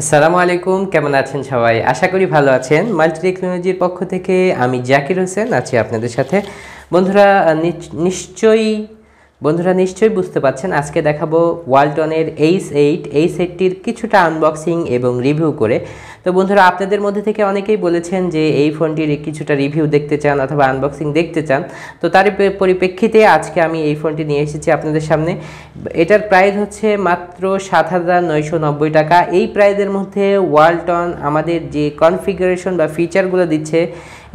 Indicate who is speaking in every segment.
Speaker 1: আসসালামু আলাইকুম কেমন আছেন সবাই আশা করি ভালো আছেন মাল্টি টেকনোলজির পক্ষ থেকে আমি জাকির হোসেন আছি আপনাদের সাথে বন্ধুরা নিশ্চয়ই বন্ধুরা নিশ্চয়ই বুঝতে পাচ্ছেন আজকে দেখাবো ওয়ালটনের এইস এইট এই সেটটির কিছুটা আনবক্সিং এবং রিভিউ করে তো বন্ধুরা আপনাদের মধ্যে থেকে অনেকেই বলেছেন যে এই ফোনটির কিছুটা রিভিউ দেখতে চান অথবা আনবক্সিং দেখতে চান তো তার পরিপ্রেক্ষিতে আজকে আমি এই ফোনটি নিয়ে এসেছি আপনাদের সামনে এটার প্রাইস হচ্ছে মাত্র সাত হাজার নয়শো নব্বই টাকা এই প্রাইজের মধ্যে ওয়ালটন আমাদের যে কনফিগারেশন বা ফিচারগুলো দিচ্ছে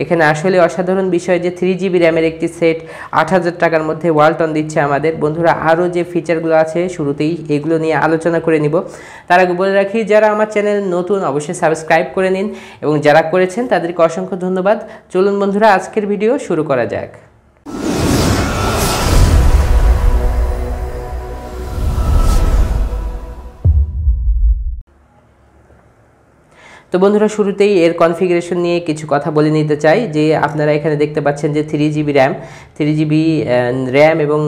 Speaker 1: এখানে আসলে অসাধারণ বিষয় যে থ্রি জিবি র্যামের একটি সেট আট হাজার টাকার মধ্যে ওয়ালটন দিচ্ছে আমাদের বন্ধুরা আরও যে ফিচারগুলো আছে শুরুতেই এগুলো নিয়ে আলোচনা করে নিব তার আগে বলে রাখি যারা আমার চ্যানেল নতুন অবশ্যই সাবস্ক্রাইব করে নিন এবং যারা করেছেন তাদেরকে অসংখ্য ধন্যবাদ চলুন বন্ধুরা আজকের ভিডিও শুরু করা যাক তো বন্ধুরা শুরুতেই এর কনফিগারেশন নিয়ে কিছু কথা বলে নিতে চাই যে আপনারা এখানে দেখতে পাচ্ছেন যে three GB RAM three GB RAM এবং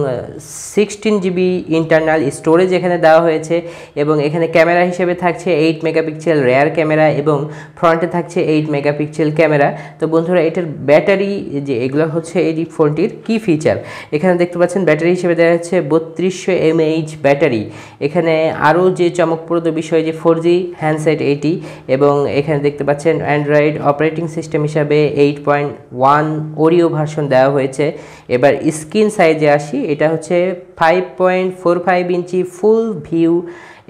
Speaker 1: সিক্সটিন জিবি ইন্টারনাল স্টোরেজ এখানে দেওয়া হয়েছে এবং এখানে ক্যামেরা হিসেবে থাকছে এইট মেগাপিক্সেল রেয়ার ক্যামেরা এবং ফ্রন্টে থাকছে এইট মেগাপিক্সেল ক্যামেরা তো বন্ধুরা এটার ব্যাটারি যে এগুলো হচ্ছে এই ফোনটির কি ফিচার এখানে দেখতে পাচ্ছেন ব্যাটারি হিসেবে দেওয়া হচ্ছে বত্রিশশো এমএইচ ব্যাটারি এখানে আরও যে চমকপ্রদ বিষয় যে ফোর জি হ্যান্ডসেট এটি এবং এখানে দেখতে পাচ্ছেন অ্যান্ড্রয়েড অপারেটিং সিস্টেম হিসাবে eight point one Oreo version দেওয়া হয়েছে এবার স্ক্রিন সাইজে আসি এটা হচ্ছে five point four five inch full view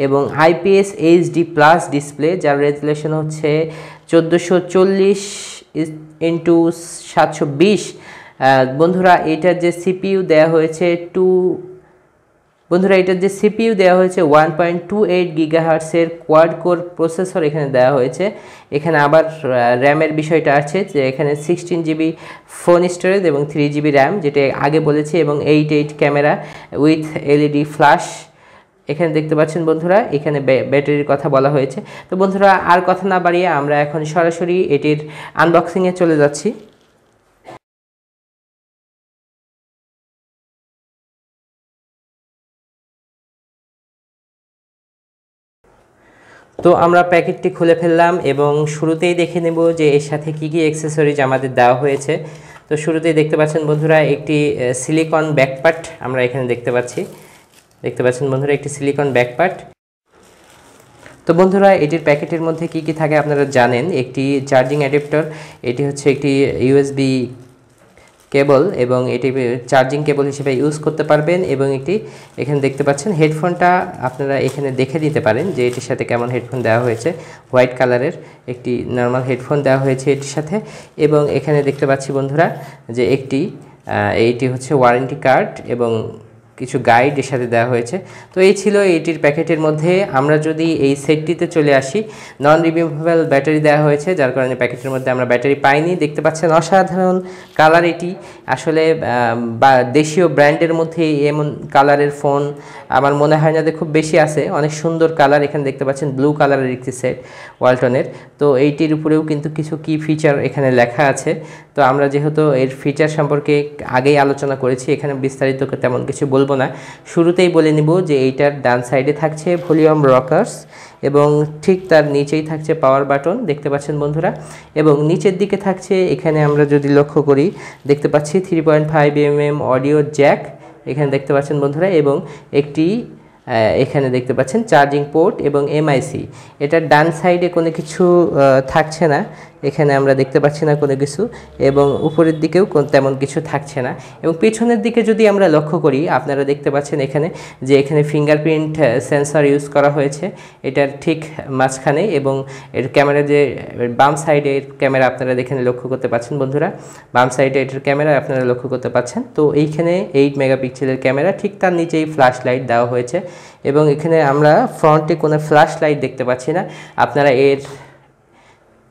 Speaker 1: এবং আইপিএস এইচডি প্লাস ডিসপ্লে যার রেজুলেশন হচ্ছে চোদ্দোশো চল্লিশ ইন্টু সাতশো বিশ বন্ধুরা এটার যে সিপিইউ দেওয়া হয়েছে টু বন্ধুরা এটার যে সিপিইউ দেওয়া হয়েছে ওয়ান পয়েন্ট টু এইট গিগাহার্টসের কোয়াড কোর প্রসেসর এখানে দেওয়া হয়েছে এখানে আবার র্যামের বিষয়টা আছে যে এখানে সিক্সটিন জিবি ফোন স্টোরেজ এবং থ্রি জিবি র্যাম যেটা আগে বলেছি এবং eight eight camera with LED flash এখানে দেখতে পাচ্ছেন বন্ধুরা এখানে ব্যাটারির কথা বলা হয়েছে তো বন্ধুরা আর কথা না বাড়িয়ে আমরা এখন সরাসরি এটির আনবক্সিংয়ে চলে যাচ্ছি তো আমরা প্যাকেটটি খুলে ফেললাম এবং শুরুতেই দেখে নেব যে এর সাথে কি কি অ্যাক্সেসরিজ আমাদের দেওয়া হয়েছে তো শুরুতেই দেখতে পাচ্ছেন বন্ধুরা একটি সিলিকন ব্যাকপার্ট আমরা এখানে দেখতে পাচ্ছি দেখতে পাচ্ছেন বন্ধুরা একটি সিলিকন ব্যাকপার্ট তো বন্ধুরা এটির প্যাকেটের মধ্যে কি কি থাকে আপনারা জানেন একটি চার্জিং অ্যাডেপ্টর এটি হচ্ছে একটি ইউএসবি কেবল এবং এটি চার্জিং কেবল হিসেবে ইউজ করতে পারবেন এবং এটি এখানে দেখতে পাচ্ছেন হেডফোনটা আপনারা এখানে দেখে দিতে পারেন যে এটির সাথে কেমন হেডফোন দেওয়া হয়েছে হোয়াইট কালারের একটি নর্মাল হেডফোন দেওয়া হয়েছে এটির সাথে এবং এখানে দেখতে পাচ্ছি বন্ধুরা যে একটি এইটি হচ্ছে ওয়ারেন্টি কার্ড এবং কিছু গাইড এর সাথে দেওয়া হয়েছে তো এই ছিল এইটির প্যাকেটের মধ্যে আমরা যদি এই সেটটিতে চলে আসি নন রিমুভেবল ব্যাটারি দেওয়া হয়েছে যার কারণে প্যাকেটের মধ্যে আমরা ব্যাটারি পাইনি দেখতে পাচ্ছেন অসাধারণ কালার এটি আসলে বা দেশীয় ব্র্যান্ডের মধ্যে এমন কালারের ফোন আমার মনে হয় না যে খুব বেশি আছে অনেক সুন্দর কালার এখানে দেখতে পাচ্ছেন ব্লু কালারের একটি সেট ওয়ালটনের তো এইটির উপরেও কিন্তু কিছু কি ফিচার এখানে লেখা আছে তো আমরা যেহেতু এর ফিচার সম্পর্কে আগেই আলোচনা করেছি এখানে বিস্তারিত তেমন কিছু বলব না শুরুতেই বলে নিব যে এইটার ডান সাইডে থাকছে ভলিউম রকার্স এবং ঠিক তার নিচেই থাকছে পাওয়ার বাটন দেখতে পাচ্ছেন বন্ধুরা এবং নিচের দিকে থাকছে এখানে আমরা যদি লক্ষ্য করি দেখতে পাচ্ছি three point five M audio jack এখানে দেখতে পাচ্ছেন বন্ধুরা এবং একটি এখানে দেখতে পাচ্ছেন চার্জিং পোর্ট এবং এমআইসি এটার ডান সাইডে কোনো কিছু থাকছে না এখানে আমরা দেখতে পাচ্ছি না কোনো কিছু এবং উপরের দিকেও তেমন কিছু থাকছে না এবং পেছনের দিকে যদি আমরা লক্ষ্য করি আপনারা দেখতে পাচ্ছেন এখানে যে এখানে ফিঙ্গারপ্রিন্ট সেন্সর ইউজ করা হয়েছে এটার ঠিক মাঝখানে এবং এর ক্যামেরা যে বাম সাইডে ক্যামেরা আপনারা এখানে লক্ষ্য করতে পাচ্ছেন বন্ধুরা বাম সাইডে এটার ক্যামেরা আপনারা লক্ষ্য করতে পাচ্ছেন তো এইখানে এইট মেগাপিক্সেলের ক্যামেরা ঠিক তার নিচেই ফ্ল্যাশ লাইট দেওয়া হয়েছে এবং এখানে আমরা ফ্রন্টে কোনো ফ্ল্যাশ লাইট দেখতে পাচ্ছি না আপনারা এর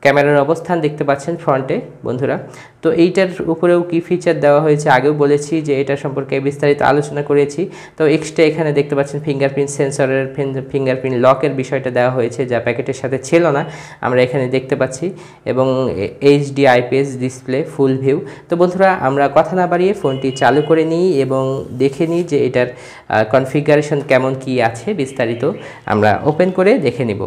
Speaker 1: ক্যামেরার অবস্থান দেখতে পাচ্ছেন ফ্রন্টে বন্ধুরা তো এইটার উপরেও কি ফিচার দেওয়া হয়েছে আগেও বলেছি যে এটা সম্পর্কে বিস্তারিত আলোচনা করেছি তো এক্সট্রা এখানে দেখতে পাচ্ছেন ফিঙ্গারপ্রিন্ট সেন্সরের ফিঙ্গারপ্রিন্ট লকের বিষয়টা দেওয়া হয়েছে যা প্যাকেটের সাথে ছিল না আমরা এখানে দেখতে পাচ্ছি এবং HD IPS display full view তো বন্ধুরা আমরা কথা না বাড়িয়ে ফোনটি চালু করে নিই এবং দেখে নিই যে এটার কনফিগারেশন কেমন কি আছে বিস্তারিত আমরা ওপেন করে দেখে নিব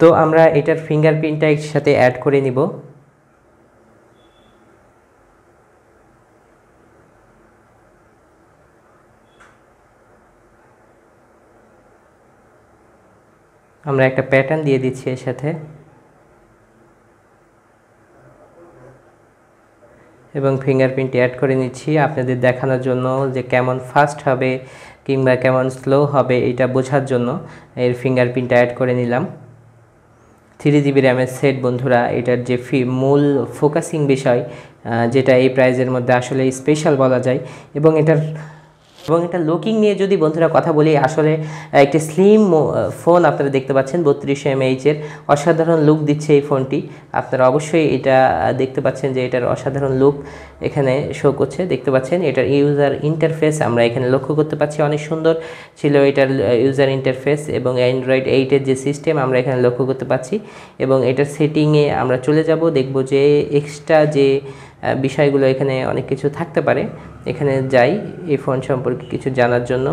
Speaker 1: তো আমরা এটার ফিঙ্গারপ্রিন্টটা এর সাথে অ্যাড করে নিব আমরা একটা প্যাটার্ন দিয়ে দিচ্ছি এর সাথে এবং ফিঙ্গারপ্রিন্টটি অ্যাড করে নিচ্ছি আপনাদের দেখানোর জন্য যে কেমন ফাস্ট হবে কিংবা কেমন স্লো হবে এটা বোঝার জন্য এর ফিঙ্গারপ্রিন্টটা অ্যাড করে নিলাম থ্রি জিবি র্যামের সেট বন্ধুরা এটার যে ফি মূল ফোকাসিং বিষয় যেটা এই প্রাইজের মধ্যে আসলে স্পেশাল বলা যায় এবং এটার এবং এটা লুকিং নিয়ে যদি বন্ধুরা কথা বলি আসলে একটি স্লিম ফোন আপনারা দেখতে পাচ্ছেন বত্রিশশো এমএইচের অসাধারণ লুক দিচ্ছে এই ফোনটি আপনারা অবশ্যই এটা দেখতে পাচ্ছেন যে এটার অসাধারণ লুক এখানে শো করছে দেখতে পাচ্ছেন এটার ইউজার ইন্টারফেস আমরা এখানে লক্ষ্য করতে পাচ্ছি অনেক সুন্দর ছিল এটার ইউজার ইন্টারফেস এবং অ্যান্ড্রয়েড এইটের যে সিস্টেম আমরা এখানে লক্ষ্য করতে পাচ্ছি এবং এটার সেটিংয়ে আমরা চলে যাব দেখব যে এক্সট্রা যে বিষয়গুলো এখানে অনেক কিছু থাকতে পারে এখানে যাই এই ফোন সম্পর্কে কিছু জানার জন্য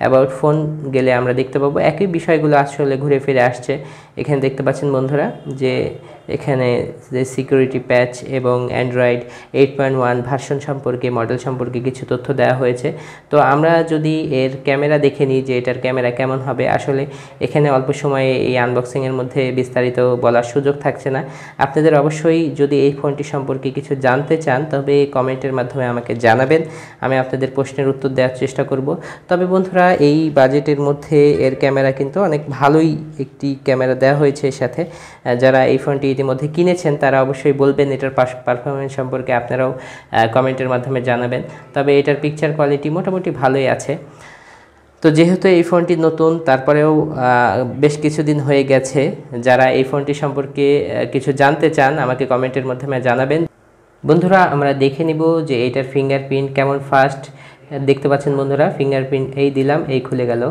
Speaker 1: অ্যাবাউট ফোন গেলে আমরা দেখতে পাবো একই বিষয়গুলো আসলে ঘুরে ফিরে আসছে এখানে দেখতে পাচ্ছেন বন্ধুরা যে এখানে যে সিকিউরিটি প্যাচ এবং Android eight point one version সম্পর্কে মডেল সম্পর্কে কিছু তথ্য দেওয়া হয়েছে তো আমরা যদি এর ক্যামেরা দেখে নিই যে এটার ক্যামেরা কেমন হবে আসলে এখানে অল্প সময়ে এই আনবক্সিংয়ের মধ্যে বিস্তারিত বলার সুযোগ থাকছে না আপনাদের অবশ্যই যদি এই ফোনটি সম্পর্কে কিছু জানতে চান তবে কমেন্টের মাধ্যমে আমাকে জানাবেন আমি আপনাদের প্রশ্নের উত্তর দেওয়ার চেষ্টা করব তবে বন্ধুরা এই বাজেটের মধ্যে এর ক্যামেরা কিন্তু অনেক ভালোই একটি ক্যামেরা দেওয়া হয়েছে সাথে যারা এই ফোনটি ইতিমধ্যে কিনেছেন তারা অবশ্যই বলবেন এটার পারফরমেন্স সম্পর্কে আপনারাও কমেন্টের মাধ্যমে জানাবেন তবে এটার পিকচার কোয়ালিটি মোটামুটি ভালোই আছে তো যেহেতু এই ফোনটি নতুন তারপরেও বেশ কিছুদিন হয়ে গেছে যারা এই ফোনটি সম্পর্কে কিছু জানতে চান আমাকে কমেন্টের মাধ্যমে জানাবেন বন্ধুরা আমরা দেখে নিব যে এটার ফিঙ্গারপ্রিন্ট কেমন ফাস্ট হ্যাঁ, দেখতে পাচ্ছেন বন্ধুরা ফিঙ্গারপ্রিন্ট এই দিলাম এই খুলে গেল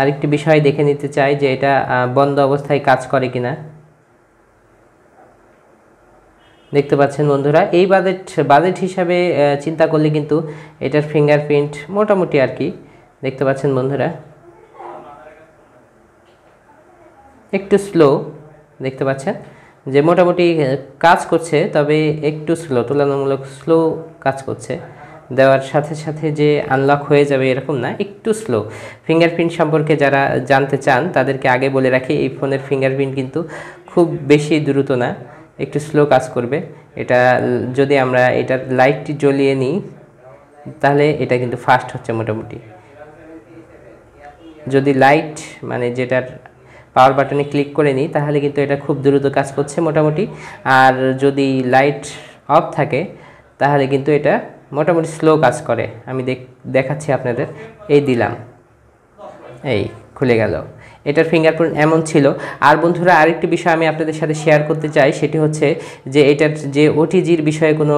Speaker 1: আরেকটি বিষয় দেখে নিতে চাই যে এটা বন্ধ অবস্থায় কাজ করে কিনা দেখতে পাচ্ছেন বন্ধুরা এই বাজেট বাজেট হিসাবে চিন্তা করলে কিন্তু এটার ফিঙ্গারপ্রিন্ট মোটামুটি আর কি দেখতে পাচ্ছেন বন্ধুরা একটু স্লো দেখতে পাচ্ছেন যে মোটামুটি কাজ করছে তবে একটু স্লো তুলনামূলক স্লো কাজ করছে দেওয়ার সাথে সাথে যে আনলক হয়ে যাবে এরকম না একটু স্লো ফিঙ্গারপ্রিন্ট সম্পর্কে যারা জানতে চান তাদেরকে আগে বলে রাখি এই ফোনের ফিঙ্গারপ্রিন্ট কিন্তু খুব বেশি দ্রুত না একটু স্লো কাজ করবে এটা যদি আমরা এটার লাইটটি জ্বলিয়ে নিই তাহলে এটা কিন্তু ফাস্ট হচ্ছে মোটামুটি যদি লাইট মানে যেটার পাওয়ার বাটনে ক্লিক করে নিই তাহলে কিন্তু এটা খুব দ্রুত কাজ করছে মোটামুটি আর যদি লাইট অফ থাকে তাহলে কিন্তু এটা মোটামুটি স্লো কাজ করে আমি দেখাচ্ছি আপনাদের এই দিলাম এই খুলে গেল এটার ফিঙ্গারপ্রিন্ট এমন ছিল আর বন্ধুরা আরেকটি বিষয় আমি আপনাদের সাথে শেয়ার করতে চাই সেটি হচ্ছে যে এটার যে ওটিজির বিষয়ে কোনো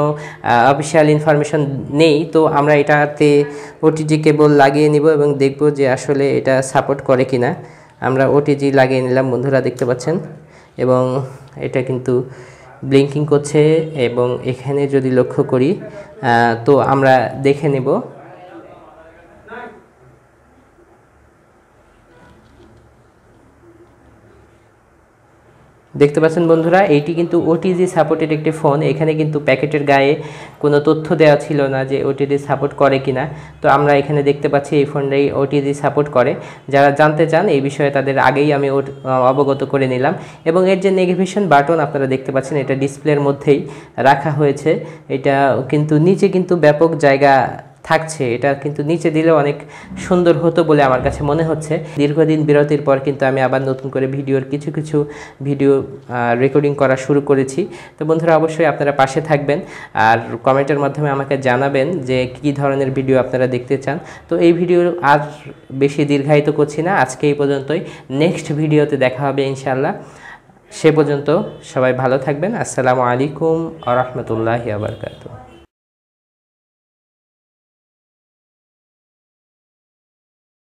Speaker 1: অফিসিয়াল ইনফরমেশন নেই তো আমরা এটাতে ওটিজি কেবল লাগিয়ে নিব এবং দেখব যে আসলে এটা সাপোর্ট করে কিনা আমরা ওটিজি লাগিয়ে নিলাম বন্ধুরা দেখতে পাচ্ছেন এবং এটা কিন্তু ব্লিঙ্কিং করছে এবং এখানে যদি লক্ষ্য করি তো আমরা দেখে নেব দেখতে পাচ্ছেন বন্ধুরা এটি কিন্তু ওটিজি সাপোর্টেড একটি ফোন এখানে কিন্তু প্যাকেটের গায়ে কোনো তথ্য দেওয়া ছিল না যে ওটিজি সাপোর্ট করে কিনা তো আমরা এখানে দেখতে পাচ্ছি এই ফোনটাই ওটিজি সাপোর্ট করে যারা জানতে চান এই বিষয়ে তাদের আগেই আমি অবগত করে নিলাম এবং এর যে নেগেভিশন বাটন আপনারা দেখতে পাচ্ছেন এটা ডিসপ্লের মধ্যেই রাখা হয়েছে এটা কিন্তু নিচে কিন্তু ব্যাপক জায়গা থাকছে এটা কিন্তু নিচে দিলে অনেক সুন্দর হতো বলে আমার কাছে মনে হচ্ছে দীর্ঘদিন বিরতির পর কিন্তু আমি আবার নতুন করে ভিডিওর কিছু কিছু ভিডিও রেকর্ডিং করা শুরু করেছি তো বন্ধুরা অবশ্যই আপনারা পাশে থাকবেন আর কমেন্টের মাধ্যমে আমাকে জানাবেন যে কি ধরনের ভিডিও আপনারা দেখতে চান তো এই ভিডিও আর বেশি দীর্ঘায়িত করছি না আজকে এই পর্যন্তই নেক্সট ভিডিওতে দেখা হবে ইনশাল্লাহ সে পর্যন্ত সবাই ভালো থাকবেন আসসালামু আলাইকুম আ রহমতুল্লাহ আবরকাতু